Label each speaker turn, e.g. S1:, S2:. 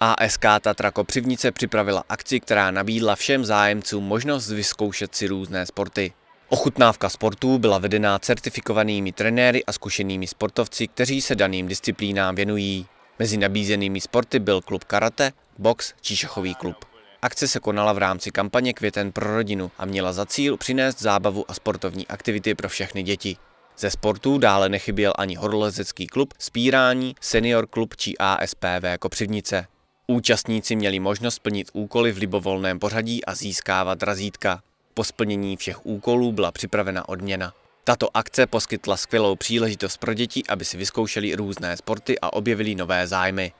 S1: ASK Tatra Kopřivnice připravila akci, která nabídla všem zájemcům možnost vyzkoušet si různé sporty. Ochutnávka sportů byla vedená certifikovanými trenéry a zkušenými sportovci, kteří se daným disciplínám věnují. Mezi nabízenými sporty byl klub karate, box či šachový klub. Akce se konala v rámci kampaně Květen pro rodinu a měla za cíl přinést zábavu a sportovní aktivity pro všechny děti. Ze sportů dále nechyběl ani horolezecký klub, spírání, senior klub či ASPV Kopřivnice. Účastníci měli možnost plnit úkoly v libovolném pořadí a získávat razítka. Po splnění všech úkolů byla připravena odměna. Tato akce poskytla skvělou příležitost pro děti, aby si vyzkoušeli různé sporty a objevili nové zájmy.